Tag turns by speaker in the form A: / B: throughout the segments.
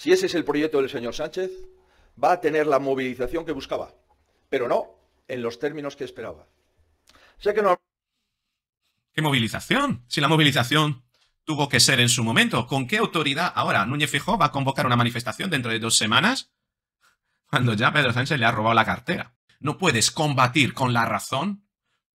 A: Si ese es el proyecto del señor Sánchez, va a tener la movilización que buscaba, pero no en los términos que esperaba. que no... ¿Qué movilización? Si la movilización tuvo que ser en su momento, ¿con qué autoridad ahora Núñez Fijó va a convocar una manifestación dentro de dos semanas cuando ya Pedro Sánchez le ha robado la cartera? No puedes combatir con la razón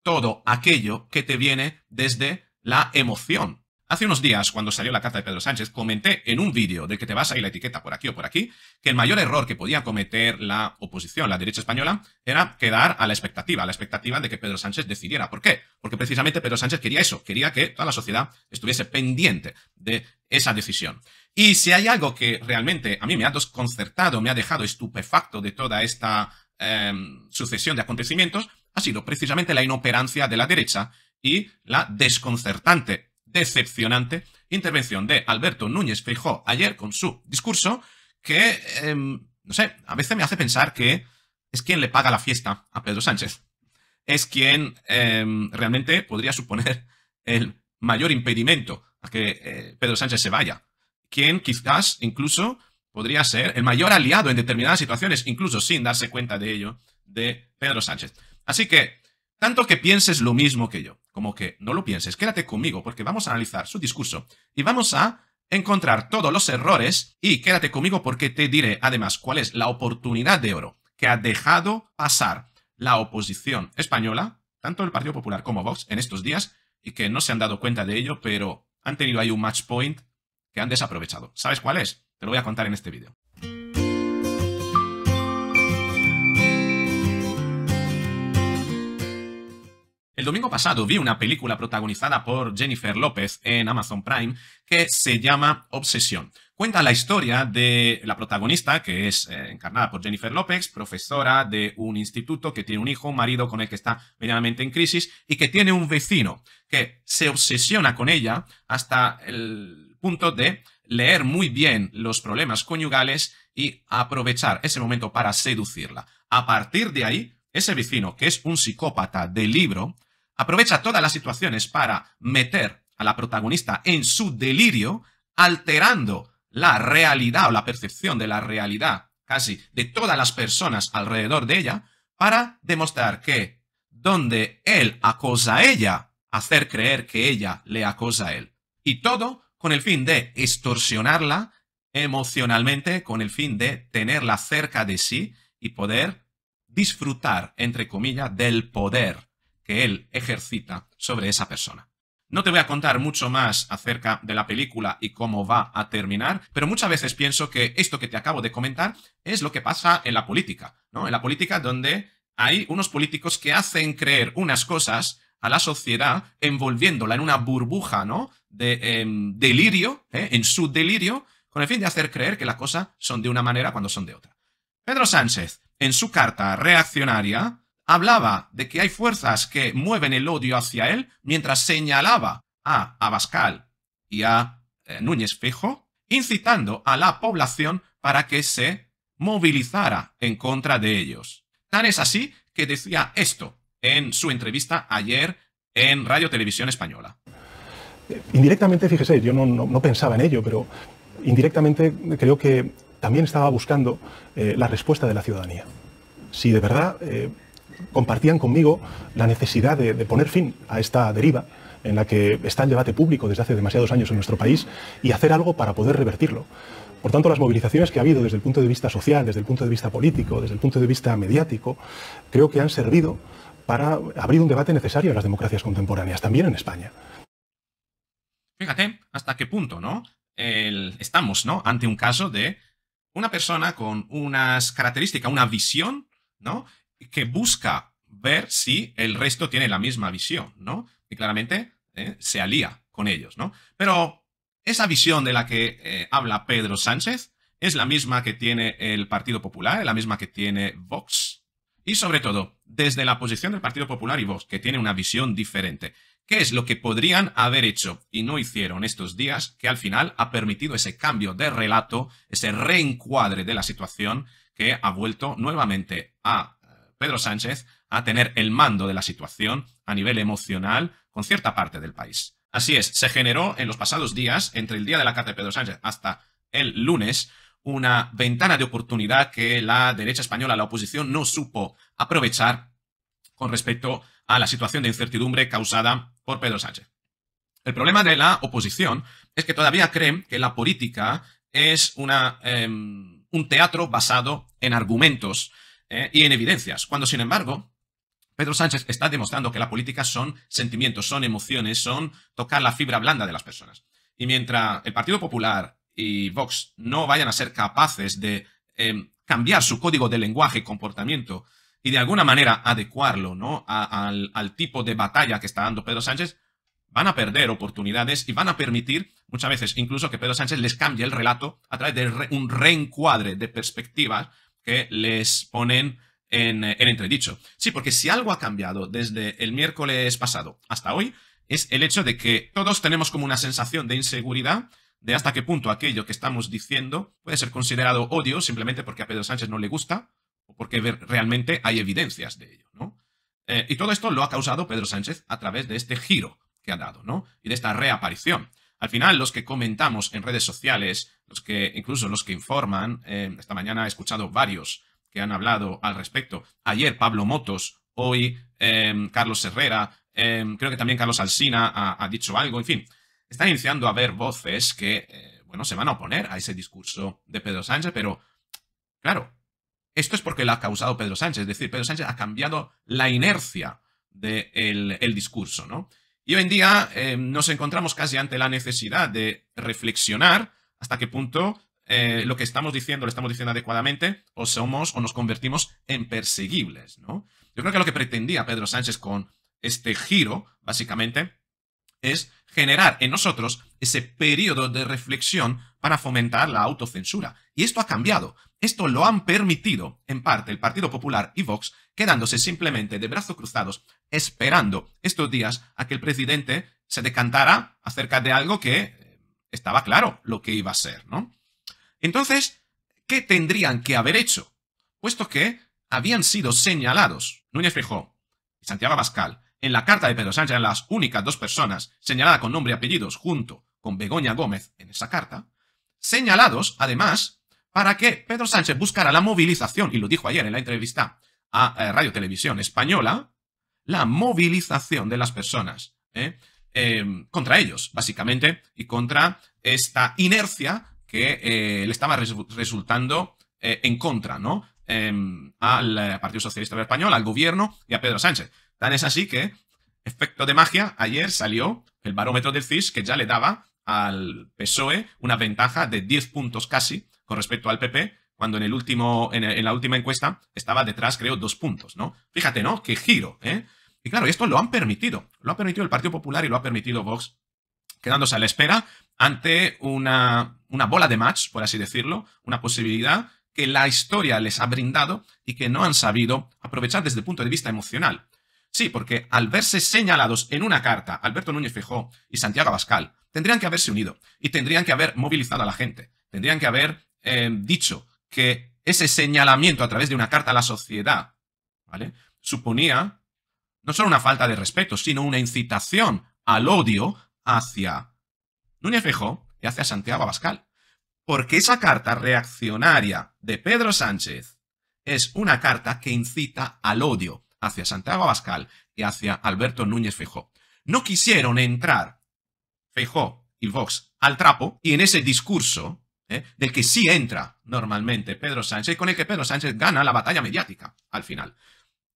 A: todo aquello que te viene desde la emoción. Hace unos días, cuando salió la carta de Pedro Sánchez, comenté en un vídeo del que te vas a ir la etiqueta por aquí o por aquí, que el mayor error que podía cometer la oposición, la derecha española, era quedar a la expectativa, la expectativa de que Pedro Sánchez decidiera. ¿Por qué? Porque precisamente Pedro Sánchez quería eso, quería que toda la sociedad estuviese pendiente de esa decisión. Y si hay algo que realmente a mí me ha desconcertado, me ha dejado estupefacto de toda esta em, sucesión de acontecimientos, ha sido precisamente la inoperancia de la derecha y la desconcertante decepcionante intervención de Alberto Núñez Feijó ayer con su discurso que, em, no sé, a veces me hace pensar que es quien le paga la fiesta a Pedro Sánchez. Es quien em, realmente podría suponer el mayor impedimento a que eh, Pedro Sánchez se vaya. Quien quizás incluso podría ser el mayor aliado en determinadas situaciones, incluso sin darse cuenta de ello, de Pedro Sánchez. Así que tanto que pienses lo mismo que yo, como que no lo pienses, quédate conmigo porque vamos a analizar su discurso y vamos a encontrar todos los errores y quédate conmigo porque te diré además cuál es la oportunidad de oro que ha dejado pasar la oposición española, tanto el Partido Popular como Vox, en estos días y que no se han dado cuenta de ello, pero han tenido ahí un match point que han desaprovechado. ¿Sabes cuál es? Te lo voy a contar en este vídeo. El domingo pasado vi una película protagonizada por Jennifer López en Amazon Prime que se llama Obsesión. Cuenta la historia de la protagonista, que es eh, encarnada por Jennifer López, profesora de un instituto que tiene un hijo, un marido con el que está medianamente en crisis y que tiene un vecino que se obsesiona con ella hasta el punto de leer muy bien los problemas conyugales y aprovechar ese momento para seducirla. A partir de ahí, ese vecino, que es un psicópata del libro, aprovecha todas las situaciones para meter a la protagonista en su delirio, alterando la realidad o la percepción de la realidad casi de todas las personas alrededor de ella, para demostrar que donde él acosa a ella, hacer creer que ella le acosa a él. Y todo con el fin de extorsionarla emocionalmente, con el fin de tenerla cerca de sí y poder disfrutar, entre comillas, del poder que él ejercita sobre esa persona. No te voy a contar mucho más acerca de la película y cómo va a terminar, pero muchas veces pienso que esto que te acabo de comentar es lo que pasa en la política, ¿no? En la política donde hay unos políticos que hacen creer unas cosas a la sociedad envolviéndola en una burbuja, ¿no? De em, delirio, ¿eh? en su delirio, con el fin de hacer creer que las cosas son de una manera cuando son de otra. Pedro Sánchez en su carta reaccionaria, hablaba de que hay fuerzas que mueven el odio hacia él, mientras señalaba a Abascal y a eh, Núñez Fejo, incitando a la población para que se movilizara en contra de ellos. Tan es así que decía esto en su entrevista ayer en Radio Televisión Española. Indirectamente, fíjese, yo no pensaba en ello, pero indirectamente creo que también estaba buscando eh, la respuesta de la ciudadanía. Si de verdad eh, compartían conmigo la necesidad de, poner fin a esta deriva en la que está el debate público desde hace demasiados años en nuestro país y hacer algo para poder revertirlo. Por tanto, las movilizaciones que ha habido desde el punto de vista social, desde el punto de vista político, desde el punto de vista mediático, creo que han servido para abrir un debate necesario en las democracias contemporáneas, también en España. Fíjate hasta qué punto, ¿no? estamos, ¿no? Ante un caso de una persona con unas características, una visión, ¿no? Que busca ver si el resto tiene la misma visión, ¿no? Y claramente eh, se alía con ellos, ¿no? Pero esa visión de la que eh, habla Pedro Sánchez es la misma que tiene el Partido Popular, es la misma que tiene Vox. Y sobre todo, desde la posición del Partido Popular y Vox, que tiene una visión diferente. ¿Qué es lo que podrían haber hecho y no hicieron estos días que al final ha permitido ese cambio de relato, ese reencuadre de la situación que ha vuelto nuevamente a eh, Pedro Sánchez a tener el mando de la situación a nivel emocional con cierta parte del país? Así es, se generó en los pasados días, entre el día de la carta de Pedro Sánchez hasta el lunes, una ventana de oportunidad que la derecha española, la oposición, no supo aprovechar con respecto a la situación de incertidumbre causada por Pedro Sánchez. El problema de la oposición es que todavía creen que la política es una, em, un teatro basado en argumentos eh, y en evidencias, cuando sin embargo Pedro Sánchez está demostrando que la política son sentimientos, son emociones, son tocar la fibra blanda de las personas. Y mientras el Partido Popular y Vox no vayan a ser capaces de em, cambiar su código de lenguaje y comportamiento y de alguna manera adecuarlo ¿no? al, tipo de batalla que está dando Pedro Sánchez, van a perder oportunidades y van a permitir muchas veces incluso que Pedro Sánchez les cambie el relato a través de un reencuadre de perspectivas que les ponen en, en entredicho. Sí, porque si algo ha cambiado desde el miércoles pasado hasta hoy, es el hecho de que todos tenemos como una sensación de inseguridad de hasta qué punto aquello que estamos diciendo puede ser considerado odio simplemente porque a Pedro Sánchez no le gusta, porque realmente hay evidencias de ello, ¿no? Eh, y todo esto lo ha causado Pedro Sánchez a través de este giro que ha dado, ¿no? Y de esta reaparición. Al final, los que comentamos en redes sociales, los que incluso los que informan, eh, esta mañana he escuchado varios que han hablado al respecto. Ayer Pablo Motos, hoy em, Carlos Herrera, em, creo que también Carlos Alsina ha, ha, dicho algo, en fin. Está iniciando a haber voces que, eh, bueno, se van a oponer a ese discurso de Pedro Sánchez, pero claro, esto es porque lo ha causado Pedro Sánchez, es decir, Pedro Sánchez ha cambiado la inercia del el discurso, ¿no? Y hoy en día eh, nos encontramos casi ante la necesidad de reflexionar hasta qué punto eh, lo que estamos diciendo lo estamos diciendo adecuadamente o somos o nos convertimos en perseguibles, ¿no? Yo creo que lo que pretendía Pedro Sánchez con este giro, básicamente, es generar en nosotros ese periodo de reflexión para fomentar la autocensura. Y esto ha cambiado. Esto lo han permitido, en parte, el Partido Popular y Vox, quedándose simplemente de brazos cruzados, esperando estos días a que el presidente se decantara acerca de algo que eh, estaba claro lo que iba a ser, ¿no? Entonces, ¿qué tendrían que haber hecho? Puesto que habían sido señalados Núñez Fijó y Santiago Bascal en la carta de Pedro Sánchez, las únicas dos personas señaladas con nombre y apellidos junto con Begoña Gómez en esa carta, señalados, además, para que Pedro Sánchez buscara la movilización, y lo dijo ayer en la entrevista a eh, Radio Televisión Española, la movilización de las personas ¿eh? em, contra ellos, básicamente, y contra esta inercia que eh, le estaba resultando en contra, ¿no? Em, al Partido Socialista Español, al gobierno y a Pedro Sánchez. Tan es así que, efecto de magia, ayer salió el barómetro del CIS que ya le daba al PSOE una ventaja de 10 puntos casi con respecto al PP, cuando en, el último, en, la última encuesta estaba detrás, creo, dos puntos, ¿no? Fíjate, ¿no? Qué giro, ¿eh? Y claro, esto lo han permitido. Lo ha permitido el Partido Popular y lo ha permitido Vox, quedándose a la espera ante una, una bola de match, por así decirlo, una posibilidad que la historia les ha brindado y que no han sabido aprovechar desde el punto de vista emocional. Sí, porque al verse señalados en una carta Alberto Núñez Fijó y Santiago Abascal Tendrían que haberse unido y tendrían que haber movilizado a la gente. Tendrían que haber eh, dicho que ese señalamiento a través de una carta a la sociedad, ¿vale? Suponía no solo una falta de respeto, sino una incitación al odio hacia Núñez Fejó y hacia Santiago Abascal. Porque esa carta reaccionaria de Pedro Sánchez es una carta que incita al odio hacia Santiago Abascal y hacia Alberto Núñez Fejó. No quisieron entrar Feijó y Vox al trapo y en ese discurso ¿eh? del que sí entra normalmente Pedro Sánchez, con el que Pedro Sánchez gana la batalla mediática al final,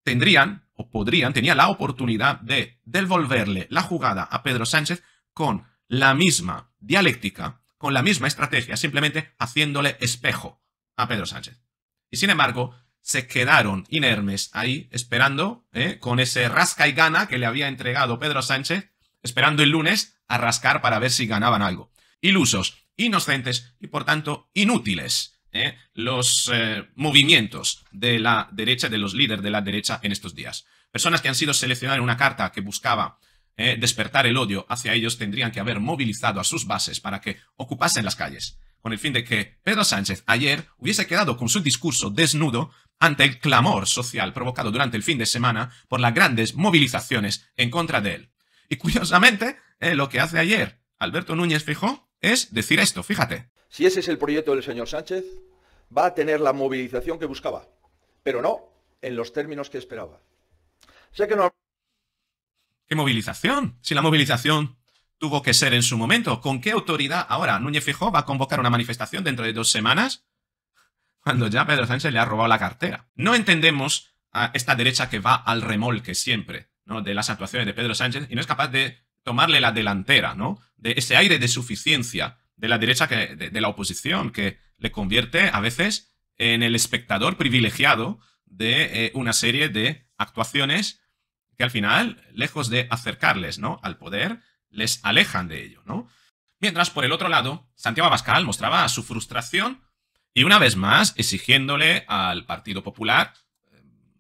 A: tendrían o podrían, tenía la oportunidad de devolverle la jugada a Pedro Sánchez con la misma dialéctica, con la misma estrategia, simplemente haciéndole espejo a Pedro Sánchez. Y sin embargo, se quedaron inermes ahí esperando, ¿eh? con ese rasca y gana que le había entregado Pedro Sánchez esperando el lunes a rascar para ver si ganaban algo. Ilusos, inocentes y por tanto inútiles. ¿eh? los eh, movimientos de la derecha, de los líderes de la derecha en estos días. Personas que han sido seleccionadas en una carta que buscaba ¿eh? despertar el odio hacia ellos tendrían que haber movilizado a sus bases para que ocupasen las calles, con el fin de que Pedro Sánchez ayer hubiese quedado con su discurso desnudo ante el clamor social provocado durante el fin de semana por las grandes movilizaciones en contra de él. Y curiosamente, eh, lo que hace ayer Alberto Núñez Fijó es decir esto, fíjate. Si ese es el proyecto del señor Sánchez, va a tener la movilización que buscaba, pero no en los términos que esperaba. Sé que no... ¿Qué movilización? Si la movilización tuvo que ser en su momento, ¿con qué autoridad ahora Núñez Fijó va a convocar una manifestación dentro de dos semanas cuando ya Pedro Sánchez le ha robado la cartera? No entendemos a esta derecha que va al remolque siempre de las actuaciones de Pedro Sánchez y no es capaz de tomarle la delantera, ¿no? De ese aire de suficiencia de la derecha, de, la oposición, que le convierte a veces en el espectador privilegiado de eh, una serie de actuaciones que al final, lejos de acercarles ¿no? al poder, les alejan de ello. ¿no? Mientras, por el otro lado, Santiago Abascal mostraba su frustración y una vez más exigiéndole al Partido Popular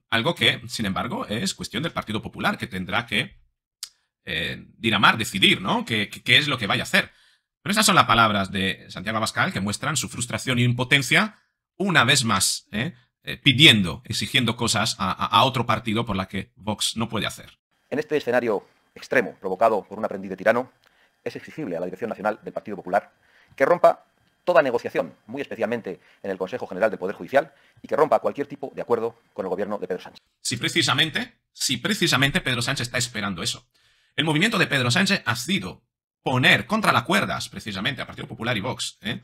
A: algo que, sin embargo, es cuestión del Partido Popular, que tendrá que eh, diramar, decidir, ¿no? ¿Qué, es lo que vaya a hacer? Pero esas son las palabras de Santiago Abascal que muestran su frustración e impotencia una vez más, ¿eh? Eh, pidiendo, exigiendo cosas a, a, otro partido por la que Vox no puede hacer. En este escenario extremo provocado por un aprendiz de tirano, es exigible a la dirección nacional del Partido Popular que rompa toda negociación, muy especialmente en el Consejo General del Poder Judicial, y que rompa cualquier tipo de acuerdo con el gobierno de Pedro Sánchez. Si precisamente, si precisamente Pedro Sánchez está esperando eso. El movimiento de Pedro Sánchez ha sido poner contra las cuerdas, precisamente, a Partido Popular y Vox, ¿eh?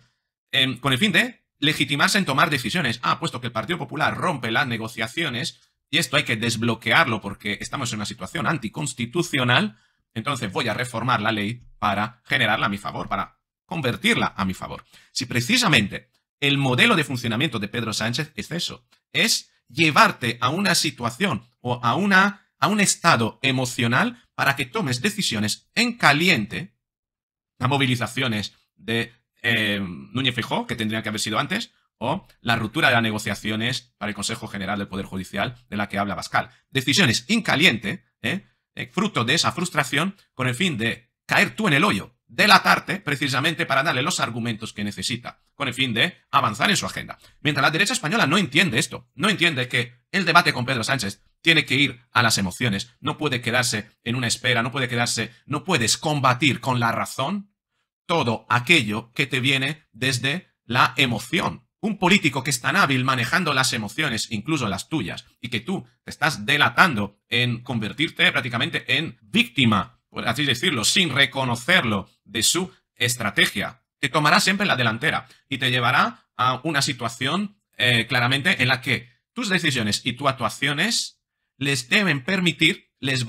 A: em, con el fin de legitimarse en tomar decisiones. Ah, puesto que el Partido Popular rompe las negociaciones, y esto hay que desbloquearlo porque estamos en una situación anticonstitucional, entonces voy a reformar la ley para generarla a mi favor, para convertirla a mi favor. Si precisamente el modelo de funcionamiento de Pedro Sánchez es eso, es llevarte a una situación o a, una, a un estado emocional para que tomes decisiones en caliente, las movilizaciones de eh, Núñez Fijó, que tendrían que haber sido antes, o la ruptura de las negociaciones para el Consejo General del Poder Judicial de la que habla Pascal. Decisiones en ¿eh? eh, fruto de esa frustración, con el fin de caer tú en el hoyo de la precisamente para darle los argumentos que necesita, con el fin de avanzar en su agenda. Mientras la derecha española no entiende esto, no entiende que el debate con Pedro Sánchez tiene que ir a las emociones, no puede quedarse en una espera, no puede quedarse, no puedes combatir con la razón todo aquello que te viene desde la emoción. Un político que es tan hábil manejando las emociones, incluso las tuyas, y que tú te estás delatando en convertirte prácticamente en víctima así decirlo, sin reconocerlo de su estrategia, que tomará siempre la delantera y te llevará a una situación eh, claramente en la que tus decisiones y tus actuaciones les deben permitir, les,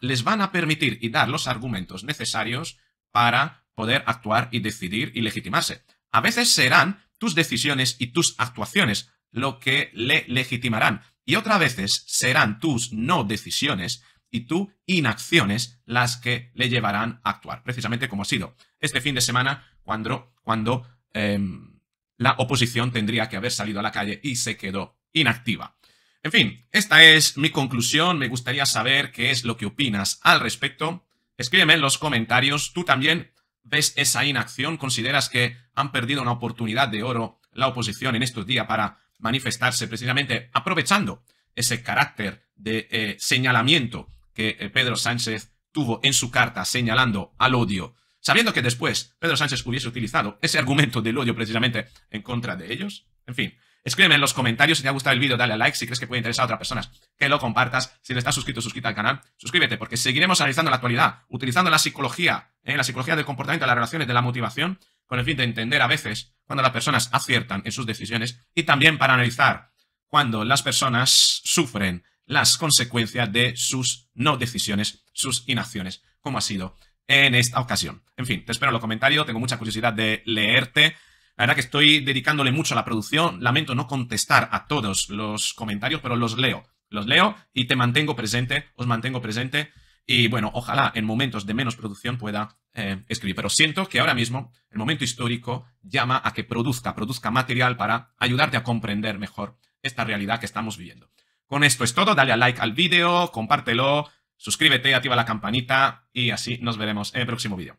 A: les van a permitir y dar los argumentos necesarios para poder actuar y decidir y legitimarse. A veces serán tus decisiones y tus actuaciones lo que le legitimarán y otras veces serán tus no decisiones y tú, inacciones las que le llevarán a actuar, precisamente como ha sido este fin de semana cuando, cuando em, la oposición tendría que haber salido a la calle y se quedó inactiva. En fin, esta es mi conclusión, me gustaría saber qué es lo que opinas al respecto. Escríbeme en los comentarios, tú también ves esa inacción, consideras que han perdido una oportunidad de oro la oposición en estos días para manifestarse precisamente aprovechando ese carácter de eh, señalamiento que eh, Pedro Sánchez tuvo en su carta señalando al odio, sabiendo que después Pedro Sánchez hubiese utilizado ese argumento del odio precisamente en contra de ellos? En fin, Escríbeme en los comentarios si te ha gustado el vídeo, dale a like. Si crees que puede interesar a otras personas, que lo compartas. Si no estás suscrito, suscríbete al canal. Suscríbete porque seguiremos analizando la actualidad, utilizando la psicología, eh, la psicología del comportamiento, las relaciones, de la motivación, con el fin de entender a veces cuando las personas aciertan en sus decisiones y también para analizar cuando las personas sufren las consecuencias de sus no decisiones, sus inacciones, como ha sido en esta ocasión. En fin, te espero en los comentarios, tengo mucha curiosidad de leerte. La verdad que estoy dedicándole mucho a la producción, lamento no contestar a todos los comentarios, pero los leo, los leo y te mantengo presente, os mantengo presente y bueno, ojalá en momentos de menos producción pueda eh, escribir, pero siento que ahora mismo el momento histórico llama a que produzca, produzca material para ayudarte a comprender mejor esta realidad que estamos viviendo. Con esto es todo, dale a like al vídeo, compártelo, suscríbete, activa la campanita y así nos veremos en el próximo vídeo.